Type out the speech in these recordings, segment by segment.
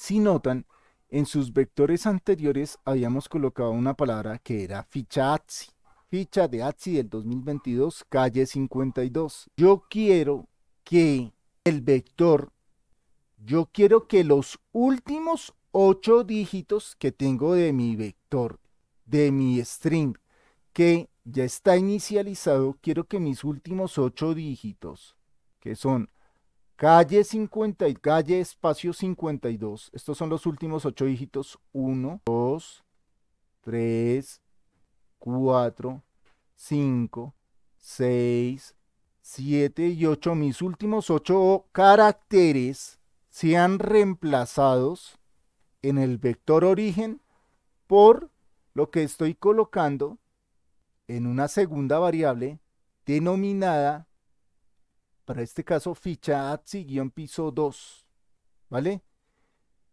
Si notan, en sus vectores anteriores habíamos colocado una palabra que era ficha ATSI. Ficha de ATSI del 2022, calle 52. Yo quiero que el vector, yo quiero que los últimos ocho dígitos que tengo de mi vector, de mi string, que ya está inicializado, quiero que mis últimos ocho dígitos, que son Calle 50 y calle espacio 52. Estos son los últimos 8 dígitos. 1, 2, 3, 4, 5, 6, 7 y 8. Mis últimos 8 caracteres sean reemplazados en el vector origen por lo que estoy colocando en una segunda variable denominada para este caso ficha ATSI-piso 2, ¿vale?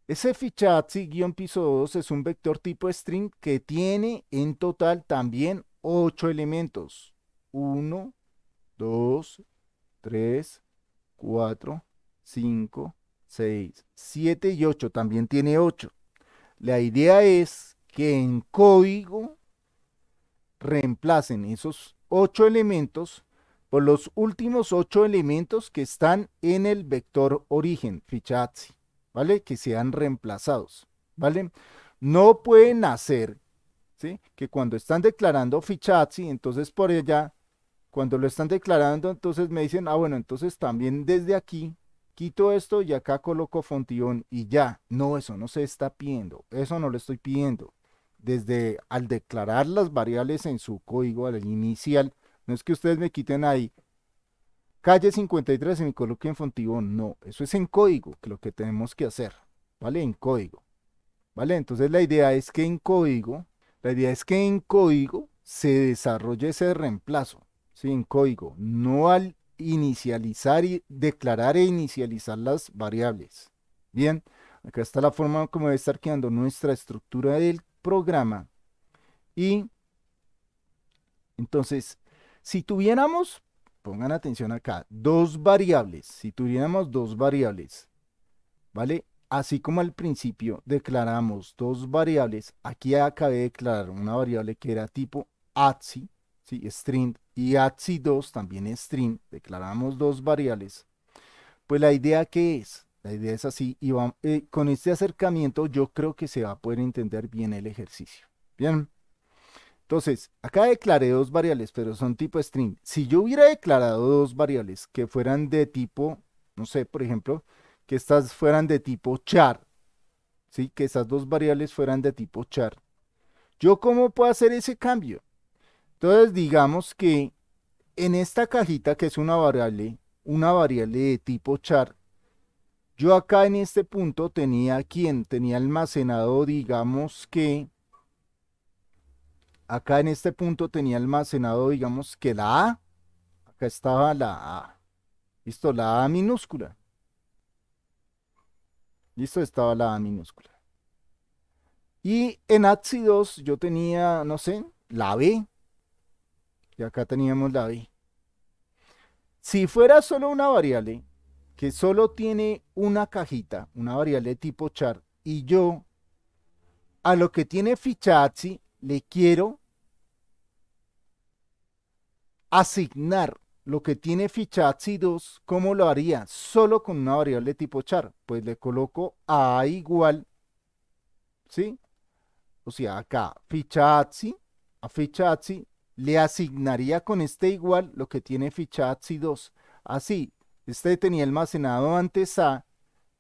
Ese ficha ATSI-piso 2 es un vector tipo string que tiene en total también 8 elementos. 1, 2, 3, 4, 5, 6, 7 y 8. También tiene 8. La idea es que en código reemplacen esos 8 elementos los últimos ocho elementos que están en el vector origen, ficha ¿vale? Que sean reemplazados, ¿vale? No pueden hacer, ¿sí? Que cuando están declarando ficha entonces por allá cuando lo están declarando, entonces me dicen, ah, bueno, entonces también desde aquí quito esto y acá coloco Fontión y ya. No, eso no se está pidiendo, eso no lo estoy pidiendo. Desde al declarar las variables en su código al inicial, no es que ustedes me quiten ahí calle 53 y me coloquen Fontibón. No, eso es en código, que lo que tenemos que hacer, ¿vale? En código. ¿Vale? Entonces la idea es que en código, la idea es que en código se desarrolle ese reemplazo, ¿sí? En código, no al inicializar y declarar e inicializar las variables. Bien, acá está la forma como debe estar quedando nuestra estructura del programa. Y entonces, si tuviéramos, pongan atención acá, dos variables, si tuviéramos dos variables, ¿vale? Así como al principio declaramos dos variables, aquí acabé de declarar una variable que era tipo ATSI, ¿sí? string, y ATSI2 también string, declaramos dos variables. Pues la idea que es, la idea es así, y eh, con este acercamiento yo creo que se va a poder entender bien el ejercicio. Bien. Entonces, acá declaré dos variables, pero son tipo string. Si yo hubiera declarado dos variables que fueran de tipo, no sé, por ejemplo, que estas fueran de tipo char, ¿sí? que esas dos variables fueran de tipo char, ¿yo cómo puedo hacer ese cambio? Entonces, digamos que en esta cajita, que es una variable, una variable de tipo char, yo acá en este punto tenía quien tenía almacenado, digamos que acá en este punto tenía almacenado, digamos, que la A, acá estaba la A, listo, la A minúscula, listo, estaba la A minúscula. Y en ATSI 2 yo tenía, no sé, la B, y acá teníamos la B. Si fuera solo una variable que solo tiene una cajita, una variable tipo char, y yo a lo que tiene ficha ATSI le quiero asignar lo que tiene ficha ATSI 2, ¿cómo lo haría? Solo con una variable tipo char. Pues le coloco a igual, ¿sí? O sea, acá ficha ATSI a ficha ATSI, le asignaría con este igual lo que tiene ficha ATSI 2. Así, este tenía almacenado antes A,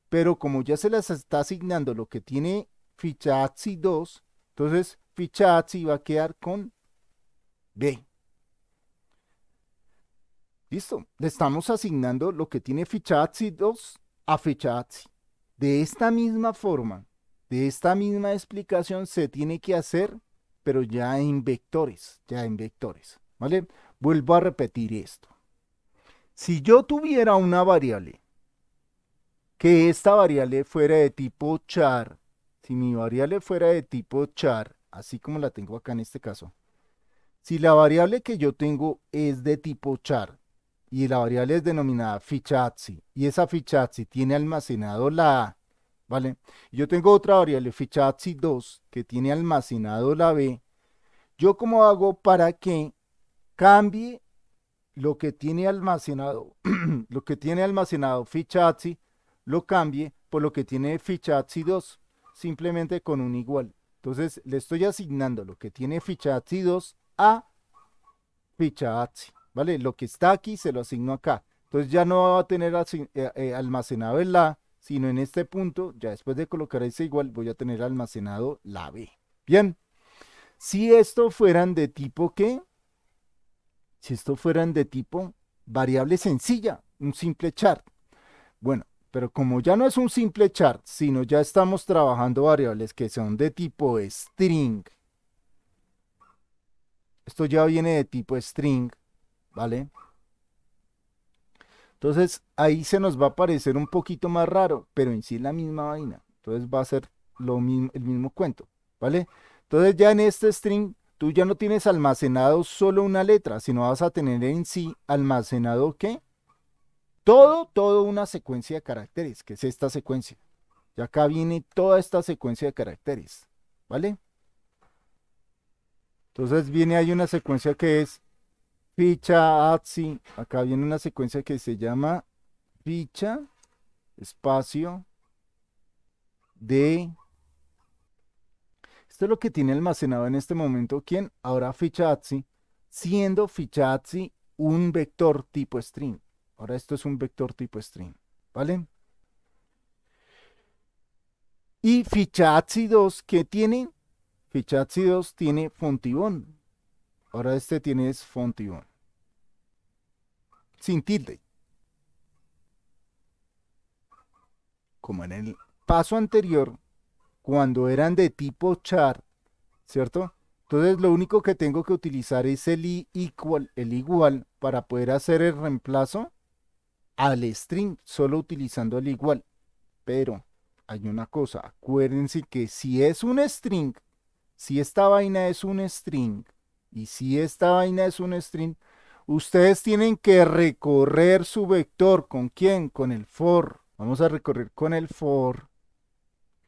pero como ya se las está asignando lo que tiene ficha ATSI 2, entonces si va a quedar con B. Listo, le estamos asignando lo que tiene y 2 a ATSI De esta misma forma, de esta misma explicación se tiene que hacer, pero ya en vectores, ya en vectores, ¿vale? Vuelvo a repetir esto. Si yo tuviera una variable, que esta variable fuera de tipo char, si mi variable fuera de tipo char, así como la tengo acá en este caso. Si la variable que yo tengo es de tipo char y la variable es denominada ficha ATSI y esa ficha ATSI tiene almacenado la A, ¿vale? Yo tengo otra variable ficha ATSI 2 que tiene almacenado la B. ¿Yo cómo hago para que cambie lo que tiene almacenado, lo que tiene almacenado ficha ATSI, lo cambie por lo que tiene ficha ATSI 2, simplemente con un igual. Entonces le estoy asignando lo que tiene ficha ATSI 2 a ficha ATSI, ¿vale? Lo que está aquí se lo asigno acá. Entonces ya no va a tener eh, eh, almacenado el A, sino en este punto, ya después de colocar ese igual, voy a tener almacenado la B. Bien, si esto fueran de tipo ¿qué? Si esto fueran de tipo variable sencilla, un simple chart. Bueno, pero como ya no es un simple chart, sino ya estamos trabajando variables que son de tipo string. Esto ya viene de tipo string, ¿vale? Entonces ahí se nos va a parecer un poquito más raro, pero en sí es la misma vaina. Entonces va a ser lo mismo, el mismo cuento, ¿vale? Entonces ya en este string tú ya no tienes almacenado solo una letra, sino vas a tener en sí almacenado ¿qué? todo, todo una secuencia de caracteres, que es esta secuencia. Y acá viene toda esta secuencia de caracteres, ¿vale? Entonces viene ahí una secuencia que es ficha ATSI. Acá viene una secuencia que se llama ficha espacio D. Esto es lo que tiene almacenado en este momento. ¿Quién? Ahora ficha ATSI, siendo ficha ATSI un vector tipo string. Ahora esto es un vector tipo string, ¿vale? Y ficha 2, ¿qué tiene? Ficha 2 tiene fontibón. Ahora este tiene es fontibón. Sin tilde. Como en el paso anterior, cuando eran de tipo char, ¿cierto? Entonces lo único que tengo que utilizar es el el igual para poder hacer el reemplazo al string solo utilizando el igual. Pero hay una cosa, acuérdense que si es un string, si esta vaina es un string y si esta vaina es un string, ustedes tienen que recorrer su vector. ¿Con quién? Con el for. Vamos a recorrer con el for.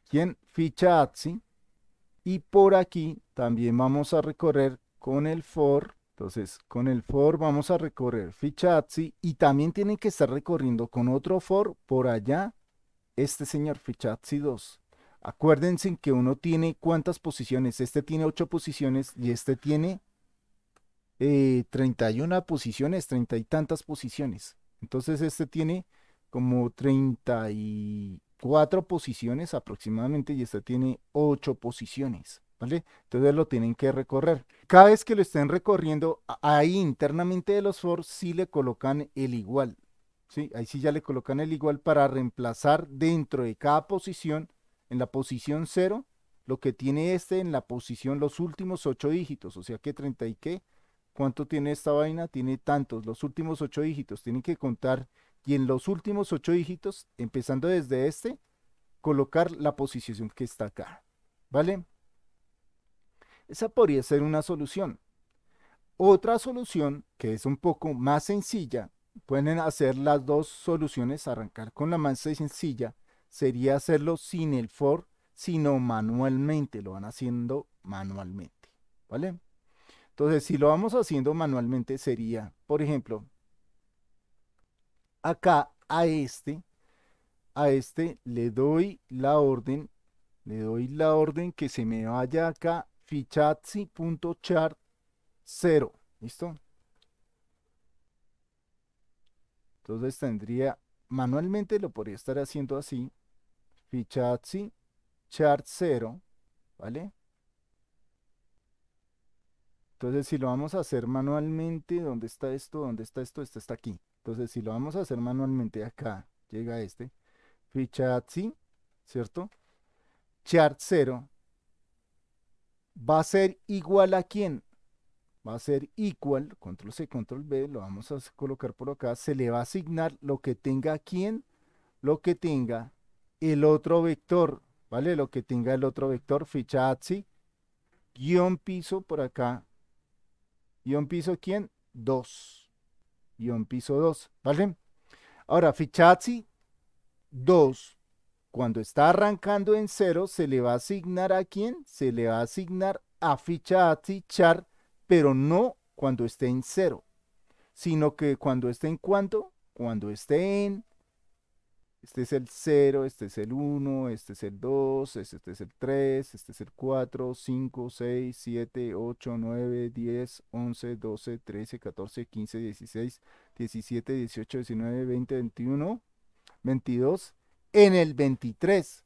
¿Quién? Ficha ATSI. Y por aquí también vamos a recorrer con el for entonces, con el for vamos a recorrer ficha y también tienen que estar recorriendo con otro for por allá este señor ficha 2. Acuérdense que uno tiene cuántas posiciones. Este tiene 8 posiciones y este tiene 31 eh, posiciones, 30 y tantas posiciones. Entonces este tiene como 34 posiciones aproximadamente y este tiene 8 posiciones. ¿vale? Entonces lo tienen que recorrer. Cada vez que lo estén recorriendo, ahí internamente de los for sí le colocan el igual, ¿sí? Ahí sí ya le colocan el igual para reemplazar dentro de cada posición, en la posición 0, lo que tiene este en la posición los últimos 8 dígitos, o sea que 30 y qué, ¿cuánto tiene esta vaina? Tiene tantos, los últimos 8 dígitos, tienen que contar y en los últimos 8 dígitos, empezando desde este, colocar la posición que está acá, ¿vale? Esa podría ser una solución. Otra solución, que es un poco más sencilla, pueden hacer las dos soluciones, arrancar con la más sencilla, sería hacerlo sin el for, sino manualmente, lo van haciendo manualmente, ¿vale? Entonces, si lo vamos haciendo manualmente sería, por ejemplo, acá a este, a este le doy la orden, le doy la orden que se me vaya acá fichazzi.chart 0. ¿Listo? Entonces tendría, manualmente lo podría estar haciendo así, fichazzi chart 0, ¿vale? Entonces si lo vamos a hacer manualmente, ¿dónde está esto? ¿Dónde está esto? Esto está aquí. Entonces si lo vamos a hacer manualmente acá, llega este, fichazzi, ¿cierto? Chart 0, va a ser igual a quién? Va a ser igual, control C, control B, lo vamos a colocar por acá, se le va a asignar lo que tenga quién, lo que tenga el otro vector, ¿vale? Lo que tenga el otro vector, ficha guión piso por acá, guión piso quién, 2, guión piso 2, ¿vale? Ahora, ficha 2, cuando está arrancando en cero, se le va a asignar a quién? Se le va a asignar a ficha a fichar, pero no cuando esté en cero, sino que cuando esté en cuánto? Cuando esté en... Este es el 0, este es el 1, este es el 2, este es el 3, este es el 4, 5, 6, 7, 8, 9, 10, 11, 12, 13, 14, 15, 16, 17, 18, 19, 20, 21, 22, en el 23.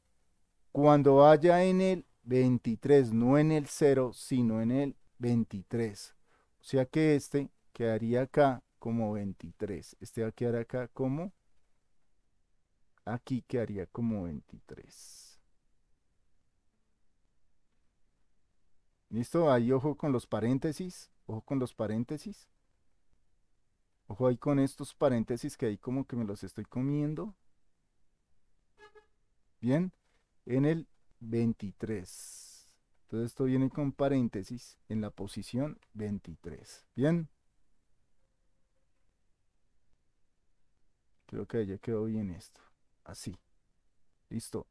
Cuando haya en el 23, no en el 0, sino en el 23. O sea que este quedaría acá como 23. Este va a quedar acá como... Aquí quedaría como 23. ¿Listo? Ahí ojo con los paréntesis. Ojo con los paréntesis. Ojo ahí con estos paréntesis que ahí como que me los estoy comiendo. Bien, en el 23. Entonces esto viene con paréntesis en la posición 23. Bien. Creo que ya quedó bien esto. Así. Listo.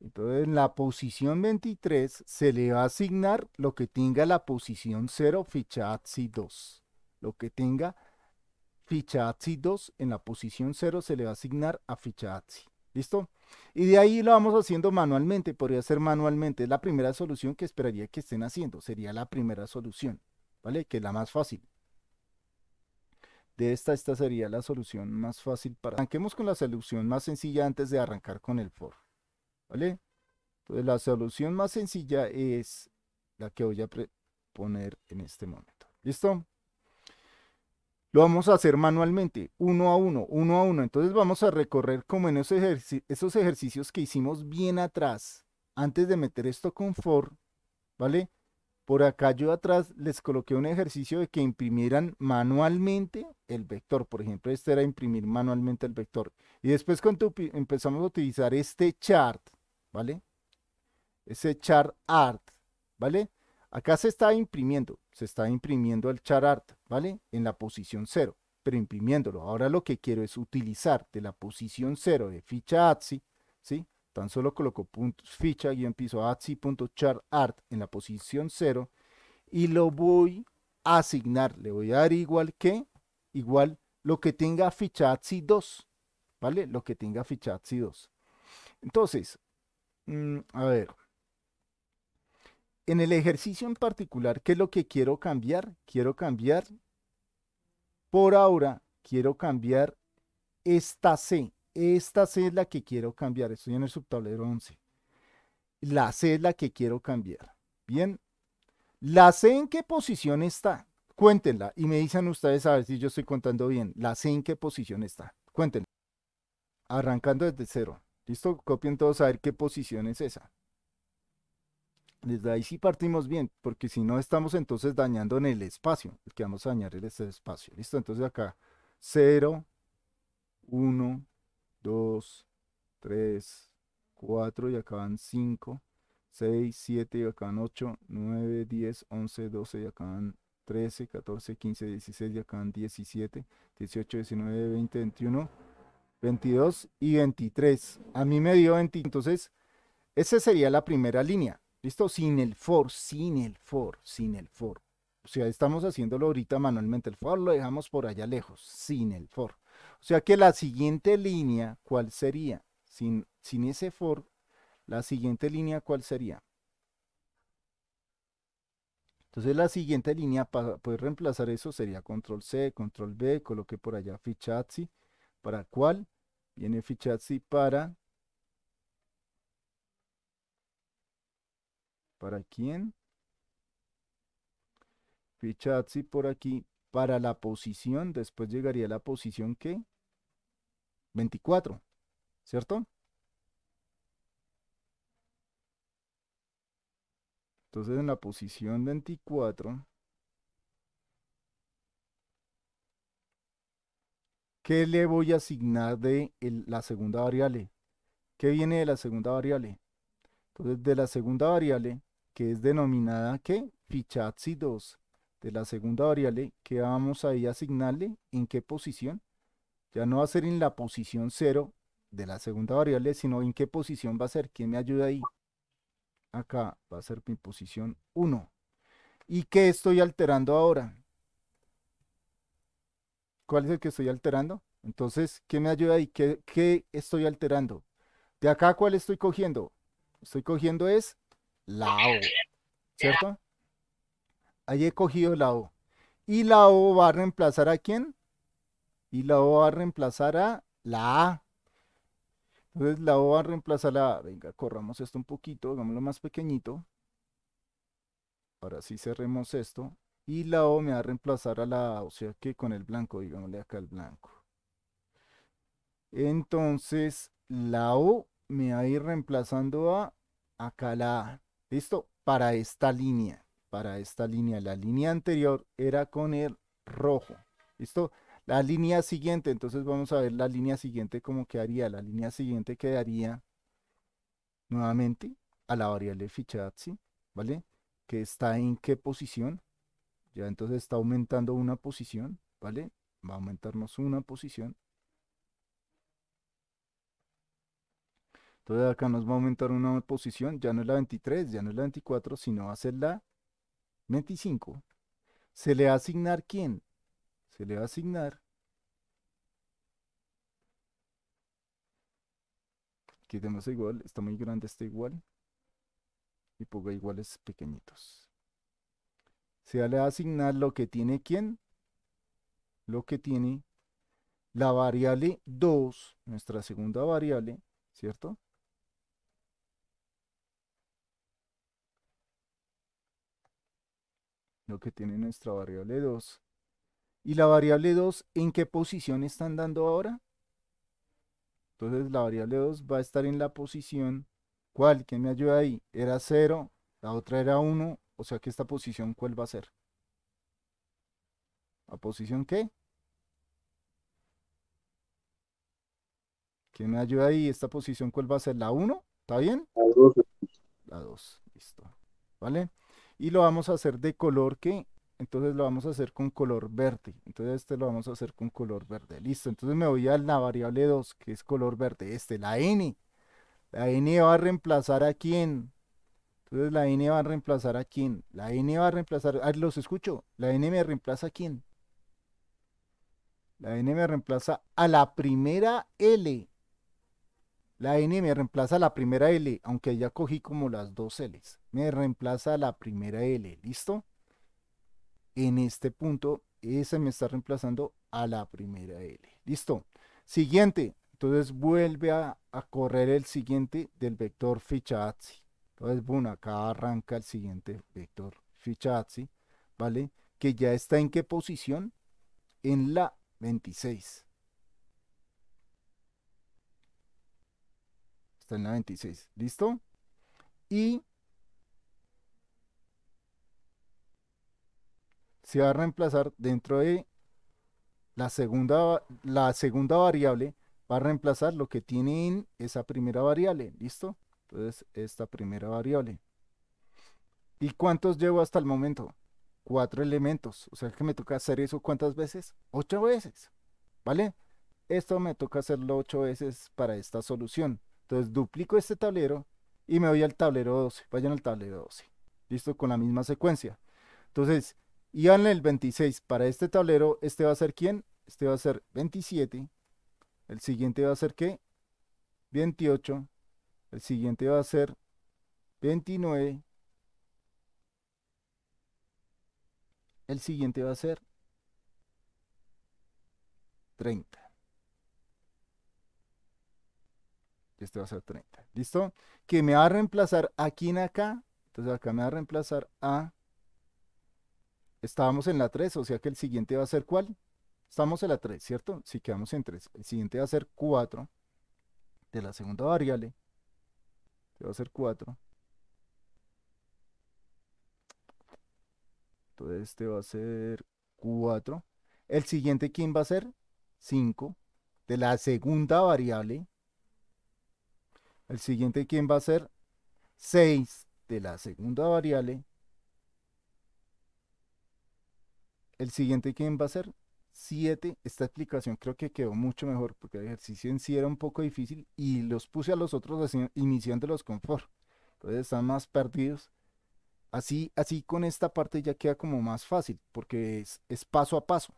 Entonces en la posición 23 se le va a asignar lo que tenga la posición 0 ficha ATSI 2. Lo que tenga ficha ATSI 2 en la posición 0 se le va a asignar a ficha ATSI. ¿Listo? Y de ahí lo vamos haciendo manualmente, podría ser manualmente. Es la primera solución que esperaría que estén haciendo, sería la primera solución, ¿vale? Que es la más fácil. De esta, esta sería la solución más fácil para... Arranquemos con la solución más sencilla antes de arrancar con el for, ¿vale? Entonces la solución más sencilla es la que voy a poner en este momento. ¿Listo? Lo vamos a hacer manualmente, uno a uno, uno a uno. Entonces vamos a recorrer como en esos, esos ejercicios que hicimos bien atrás, antes de meter esto con for, ¿vale? Por acá yo atrás les coloqué un ejercicio de que imprimieran manualmente el vector. Por ejemplo, este era imprimir manualmente el vector. Y después cuando empezamos a utilizar este chart, ¿vale? Ese chart art, ¿vale? Acá se está imprimiendo se está imprimiendo el chart ¿vale? En la posición 0, pero imprimiéndolo. Ahora lo que quiero es utilizar de la posición 0 de ficha ATSI, ¿sí? Tan solo coloco puntos, ficha y empiezo ATSI.chartArt en la posición 0 y lo voy a asignar. Le voy a dar igual que, igual lo que tenga ficha ATSI 2, ¿vale? Lo que tenga ficha ATSI 2. Entonces, mm, a ver, en el ejercicio en particular, ¿qué es lo que quiero cambiar? Quiero cambiar, por ahora, quiero cambiar esta C. Esta C es la que quiero cambiar. Estoy en el subtablero 11. La C es la que quiero cambiar. Bien. ¿La C en qué posición está? Cuéntenla y me dicen ustedes a ver si yo estoy contando bien. ¿La C en qué posición está? Cuéntenla. Arrancando desde cero. ¿Listo? Copien todos a ver qué posición es esa desde ahí sí partimos bien, porque si no estamos entonces dañando en el espacio, el que vamos a dañar es el espacio, ¿listo? Entonces acá, 0, 1, 2, 3, 4 y acá van 5, 6, 7 y acá van 8, 9, 10, 11, 12 y acá van 13, 14, 15, 16 y acá van 17, 18, 19, 20, 21, 22 y 23. A mí me dio 20, entonces esa sería la primera línea. ¿Listo? Sin el for, sin el for, sin el for. O sea, estamos haciéndolo ahorita manualmente. El for lo dejamos por allá lejos, sin el for. O sea que la siguiente línea, ¿cuál sería? Sin, sin ese for, la siguiente línea, ¿cuál sería? Entonces la siguiente línea para poder reemplazar eso sería control C, control B, coloqué por allá fichatzi para cuál viene fichatzi para ¿Para quién? Fichatsi por aquí. Para la posición, después llegaría la posición que 24, ¿cierto? Entonces en la posición 24, ¿qué le voy a asignar de la segunda variable? ¿Qué viene de la segunda variable? Entonces de la segunda variable que es denominada que ficha 2 de la segunda variable que vamos a asignarle en qué posición. Ya no va a ser en la posición 0 de la segunda variable, sino en qué posición va a ser. ¿Quién me ayuda ahí? Acá va a ser mi posición 1. ¿Y qué estoy alterando ahora? ¿Cuál es el que estoy alterando? Entonces, ¿qué me ayuda ahí? ¿Qué, estoy alterando? De acá, ¿cuál estoy cogiendo? Estoy cogiendo es la O, ¿cierto? Ahí he cogido la O. Y la O va a reemplazar a quién? Y la O va a reemplazar a la A. Entonces la O va a reemplazar la A. Venga, corramos esto un poquito, hagámoslo más pequeñito. Ahora sí cerremos esto. Y la O me va a reemplazar a la A, o sea que con el blanco, digámosle acá el blanco. Entonces la O me va a ir reemplazando a acá la A. ¿Listo? Para esta línea, para esta línea. La línea anterior era con el rojo. ¿Listo? La línea siguiente, entonces vamos a ver la línea siguiente como quedaría. La línea siguiente quedaría nuevamente a la variable Fichatzi, ¿vale? Que está en qué posición. Ya entonces está aumentando una posición, ¿vale? Va a aumentarnos una posición. Entonces acá nos va a aumentar una posición, ya no es la 23, ya no es la 24, sino va a ser la 25. ¿Se le va a asignar quién? Se le va a asignar. tenemos igual, está muy grande está igual. Y pongo iguales pequeñitos. Se le va a asignar lo que tiene quién. Lo que tiene la variable 2, nuestra segunda variable, ¿cierto? lo que tiene nuestra variable 2. ¿Y la variable 2 en qué posición están dando ahora? Entonces la variable 2 va a estar en la posición, ¿cuál? ¿Quién me ayuda ahí? Era 0, la otra era 1, o sea que esta posición, ¿cuál va a ser? ¿La posición qué? ¿Quién me ayuda ahí? ¿Esta posición cuál va a ser? ¿La 1? ¿Está bien? La 2. La 2, listo. ¿Vale? y lo vamos a hacer de color que entonces lo vamos a hacer con color verde entonces este lo vamos a hacer con color verde listo entonces me voy a la variable 2 que es color verde este la n la n va a reemplazar a quién entonces la n va a reemplazar a quién la n va a reemplazar ah, los escucho la n me reemplaza a quién la n me reemplaza a la primera l la N me reemplaza la primera L, aunque ya cogí como las dos Ls. Me reemplaza la primera L, ¿listo? En este punto, esa me está reemplazando a la primera L. ¿Listo? Siguiente. Entonces vuelve a, correr el siguiente del vector ficha ATSI. Entonces, bueno, acá arranca el siguiente vector ficha ¿vale? Que ya está en qué posición? En la 26. 96. ¿Listo? Y se va a reemplazar dentro de la segunda, la segunda variable, va a reemplazar lo que tiene en esa primera variable. ¿Listo? Entonces, esta primera variable. ¿Y cuántos llevo hasta el momento? Cuatro elementos. O sea que me toca hacer eso cuántas veces? Ocho veces. ¿Vale? Esto me toca hacerlo ocho veces para esta solución. Entonces duplico este tablero y me voy al tablero 12. Vayan al tablero 12. Listo, con la misma secuencia. Entonces, iban el 26 para este tablero. Este va a ser quién? Este va a ser 27. El siguiente va a ser qué? 28. El siguiente va a ser 29. El siguiente va a ser 30. este va a ser 30. ¿Listo? Que me va a reemplazar aquí en acá. Entonces acá me va a reemplazar a... Estábamos en la 3, o sea que el siguiente va a ser ¿cuál? Estamos en la 3, ¿cierto? Si quedamos en 3. El siguiente va a ser 4 de la segunda variable. Este va a ser 4. Entonces este va a ser 4. El siguiente, ¿quién va a ser? 5 de la segunda variable. El siguiente, ¿quién va a ser? 6 de la segunda variable. El siguiente, ¿quién va a ser? 7. Esta explicación creo que quedó mucho mejor porque el ejercicio en sí era un poco difícil y los puse a los otros iniciándolos con for. Entonces están más perdidos. Así, así con esta parte ya queda como más fácil porque es, es paso a paso,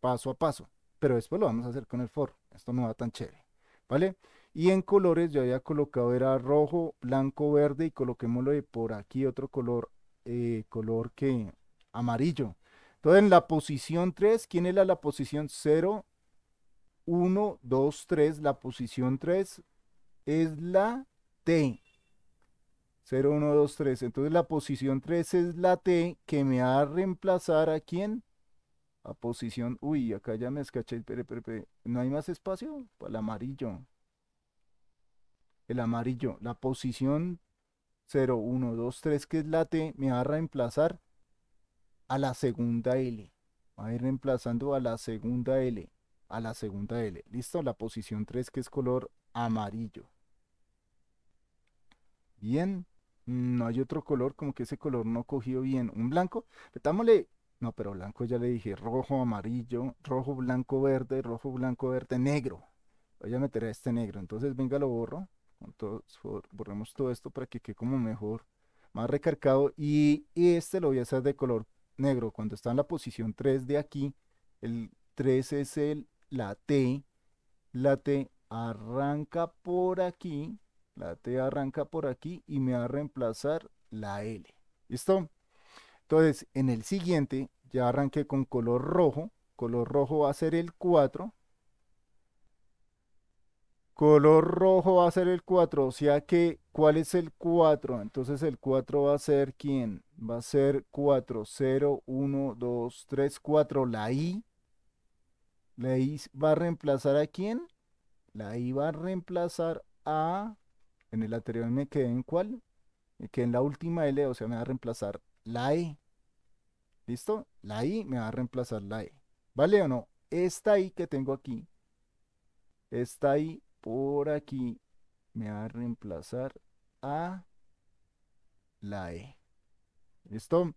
paso a paso. Pero después lo vamos a hacer con el for. Esto no va tan chévere. ¿Vale? Y en colores yo había colocado, era rojo, blanco, verde y coloquémoslo de por aquí otro color, eh, color que amarillo. Entonces en la posición 3, ¿quién era la posición 0? 1, 2, 3. La posición 3 es la T. 0, 1, 2, 3. Entonces la posición 3 es la T que me va a reemplazar a quién? A posición... Uy, acá ya me escaché. ¿No hay más espacio? Para el amarillo el amarillo, la posición 0, 1, 2, 3, que es la T, me va a reemplazar a la segunda L. Va a ir reemplazando a la segunda L, a la segunda L. ¿Listo? La posición 3, que es color amarillo. Bien, mm, no hay otro color, como que ese color no cogió bien. ¿Un blanco? Metámosle no, pero blanco ya le dije rojo, amarillo, rojo, blanco, verde, rojo, blanco, verde, negro. Voy a meter a este negro. Entonces, venga, lo borro. Entonces borremos todo esto para que quede como mejor, más recargado. Y, este lo voy a hacer de color negro. Cuando está en la posición 3 de aquí, el 3 es el, la T. La T arranca por aquí. La T arranca por aquí y me va a reemplazar la L. ¿Listo? Entonces, en el siguiente ya arranqué con color rojo. Color rojo va a ser el 4. Color rojo va a ser el 4, o sea que, ¿cuál es el 4? Entonces el 4 va a ser ¿quién? Va a ser 4, 0, 1, 2, 3, 4, la I. La I va a reemplazar a quién? La I va a reemplazar a, en el anterior me quedé en cuál? Me quedé en la última L, o sea, me va a reemplazar la E. ¿Listo? La I me va a reemplazar la E. ¿Vale o no? Esta I que tengo aquí, esta I por aquí me va a reemplazar a la E. ¿Listo?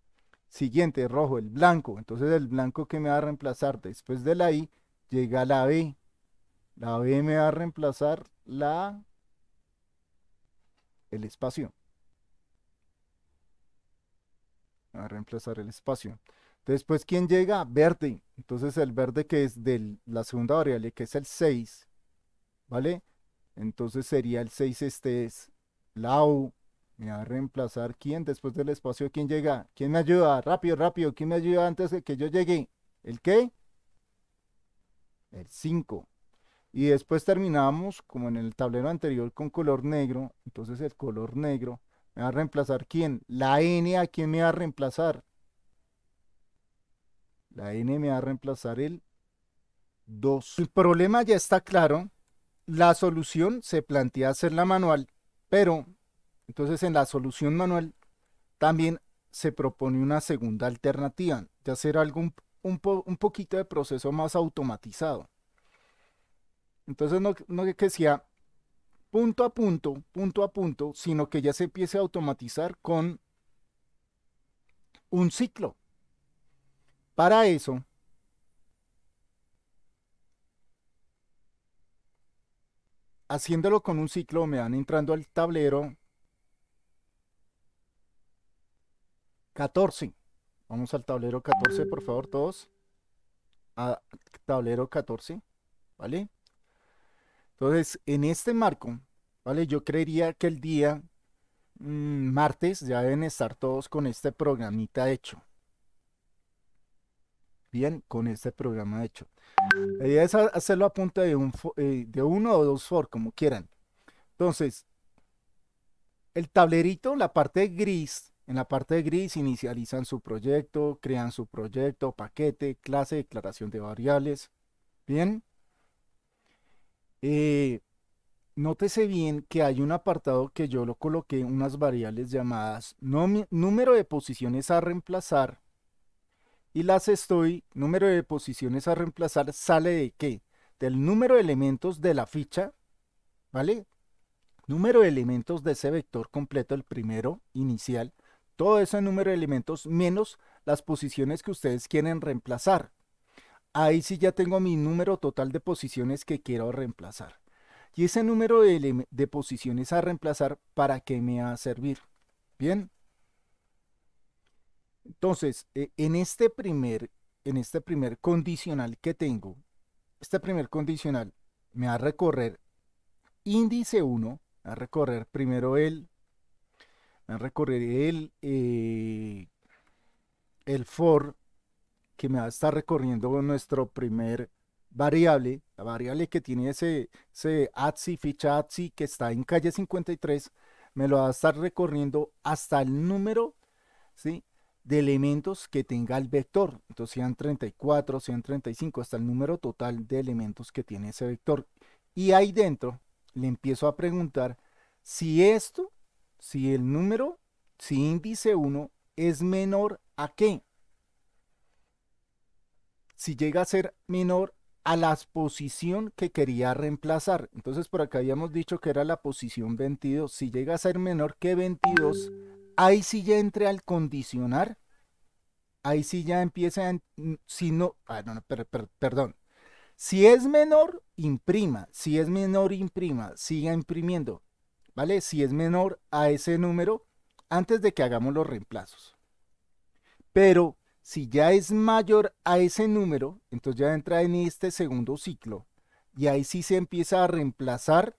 Siguiente, rojo, el blanco. Entonces el blanco que me va a reemplazar después de la I llega la B. La B me va a reemplazar la el espacio. Me va a reemplazar el espacio. Después, ¿quién llega? Verde. Entonces el verde que es de la segunda variable, que es el 6, ¿vale? Entonces sería el 6 este es la U. Me va a reemplazar quién después del espacio, quién llega, quién me ayuda, rápido, rápido, quién me ayuda antes de que yo llegue. ¿El qué? El 5. Y después terminamos, como en el tablero anterior, con color negro. Entonces el color negro me va a reemplazar quién? La N a quién me va a reemplazar. La N me va a reemplazar el 2. El problema ya está claro la solución se plantea hacerla manual, pero entonces en la solución manual también se propone una segunda alternativa, de hacer algún un, poquito de proceso más automatizado. Entonces no, no que sea punto a punto, punto a punto, sino que ya se empiece a automatizar con un ciclo. Para eso, haciéndolo con un ciclo me van entrando al tablero 14. Vamos al tablero 14, por favor, todos. A tablero 14, ¿vale? Entonces, en este marco, ¿vale? Yo creería que el día mm, martes ya deben estar todos con este programita hecho. Bien, con este programa hecho. La idea es hacerlo a punta de, un, eh, de uno o dos for, como quieran. Entonces, el tablerito, la parte gris, en la parte gris inicializan su proyecto, crean su proyecto, paquete, clase, declaración de variables. Bien. Eh, nótese bien que hay un apartado que yo lo coloqué, unas variables llamadas número de posiciones a reemplazar y las estoy, número de posiciones a reemplazar, sale de qué? Del número de elementos de la ficha, ¿vale? Número de elementos de ese vector completo, el primero, inicial, todo ese número de elementos menos las posiciones que ustedes quieren reemplazar. Ahí sí ya tengo mi número total de posiciones que quiero reemplazar. Y ese número de, de posiciones a reemplazar, ¿para qué me va a servir? Bien. Entonces, eh, en, este primer, en este primer condicional que tengo, este primer condicional me va a recorrer índice 1, a recorrer primero el, a recorrer el, eh, el for que me va a estar recorriendo nuestro primer variable, la variable que tiene ese, ese ATSI, ficha ATSI que está en calle 53, me lo va a estar recorriendo hasta el número, ¿sí? de elementos que tenga el vector. Entonces sean 34, sean 35, hasta el número total de elementos que tiene ese vector. Y ahí dentro le empiezo a preguntar si esto, si el número, si índice 1 es menor a qué. Si llega a ser menor a la posición que quería reemplazar. Entonces por acá habíamos dicho que era la posición 22. Si llega a ser menor que 22, ahí sí ya entré al condicionar, ahí sí ya empieza, si no, ah, no, perdón, si es menor, imprima, si es menor, imprima, siga imprimiendo, ¿vale? Si es menor a ese número, antes de que hagamos los reemplazos. Pero si ya es mayor a ese número, entonces ya entra en este segundo ciclo y ahí sí se empieza a reemplazar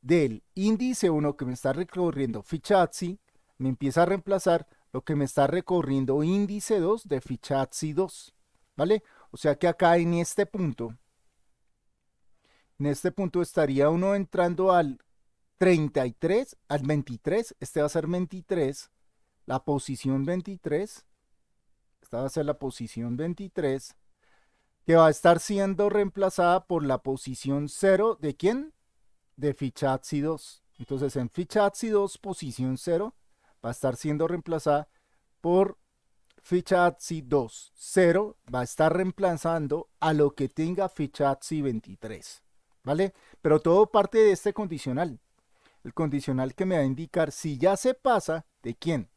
del índice 1 que me está recorriendo Fichazzi me empieza a reemplazar lo que me está recorriendo índice 2 de ficha ATSI 2, ¿vale? O sea que acá en este punto, en este punto estaría uno entrando al 33, al 23, este va a ser 23, la posición 23, esta va a ser la posición 23, que va a estar siendo reemplazada por la posición 0 de quién? De ficha ATSI 2. Entonces en ficha ATSI 2, posición 0, va a estar siendo reemplazada por ficha ATSI 0 va a estar reemplazando a lo que tenga ficha ATSI 23, ¿vale? Pero todo parte de este condicional. El condicional que me va a indicar si ya se pasa de quién.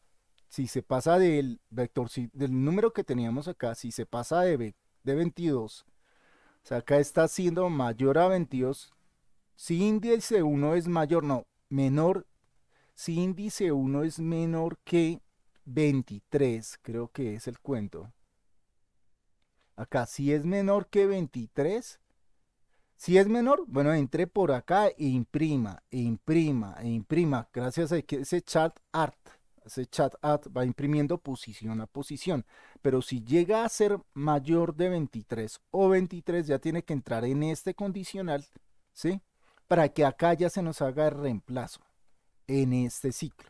Si se pasa del vector, si, del número que teníamos acá, si se pasa de, de 22, o sea, acá está siendo mayor a 22. Si índice 1 es mayor, no, menor si índice 1 es menor que 23, creo que es el cuento. Acá, si es menor que 23, si es menor, bueno, entre por acá e imprima, e imprima, e imprima. Gracias a que ese chat art, ese chat art va imprimiendo posición a posición. Pero si llega a ser mayor de 23 o 23, ya tiene que entrar en este condicional, ¿sí? Para que acá ya se nos haga el reemplazo en este ciclo.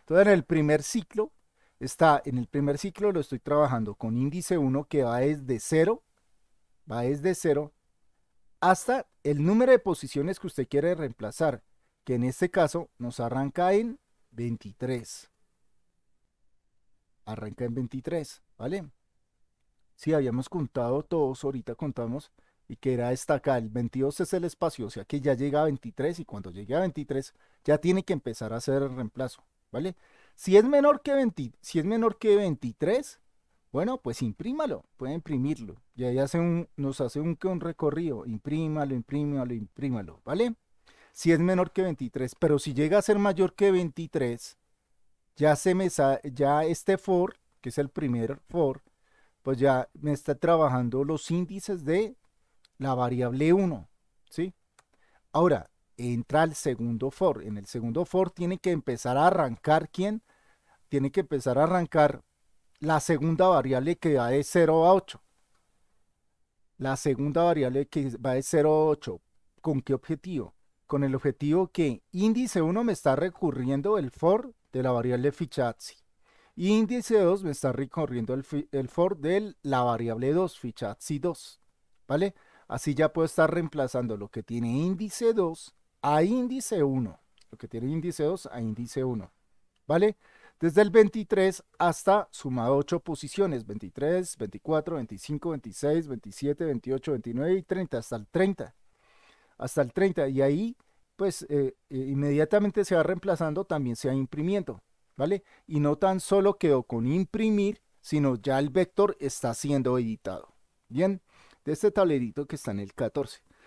Entonces, en el primer ciclo, está en el primer ciclo, lo estoy trabajando con índice 1 que va desde 0, va desde 0 hasta el número de posiciones que usted quiere reemplazar, que en este caso nos arranca en 23. Arranca en 23, ¿vale? Si habíamos contado todos, ahorita contamos y que era esta acá, el 22 es el espacio, o sea que ya llega a 23 y cuando llegue a 23 ya tiene que empezar a hacer el reemplazo, ¿vale? Si es menor que 20, si es menor que 23, bueno, pues imprímalo, puede imprimirlo. Y ahí hace un, nos hace un, un recorrido, imprímalo, imprímalo, imprímalo, ¿vale? Si es menor que 23, pero si llega a ser mayor que 23, ya se me ya este for, que es el primer for, pues ya me está trabajando los índices de la variable 1, ¿sí? Ahora, entra el segundo for. En el segundo for tiene que empezar a arrancar, ¿quién? Tiene que empezar a arrancar la segunda variable que va de 0 a 8. La segunda variable que va de 0 a 8. ¿Con qué objetivo? Con el objetivo que índice 1 me está recurriendo el for de la variable y Índice 2 me está recurriendo el, for de la variable 2, fichazi 2. ¿Vale? Así ya puedo estar reemplazando lo que tiene índice 2 a índice 1. Lo que tiene índice 2 a índice 1. ¿Vale? Desde el 23 hasta suma 8 posiciones. 23, 24, 25, 26, 27, 28, 29 y 30. Hasta el 30. Hasta el 30. Y ahí, pues, eh, eh, inmediatamente se va reemplazando, también se va imprimiendo. ¿Vale? Y no tan solo quedó con imprimir, sino ya el vector está siendo editado. Bien de este tablerito que está en el 14.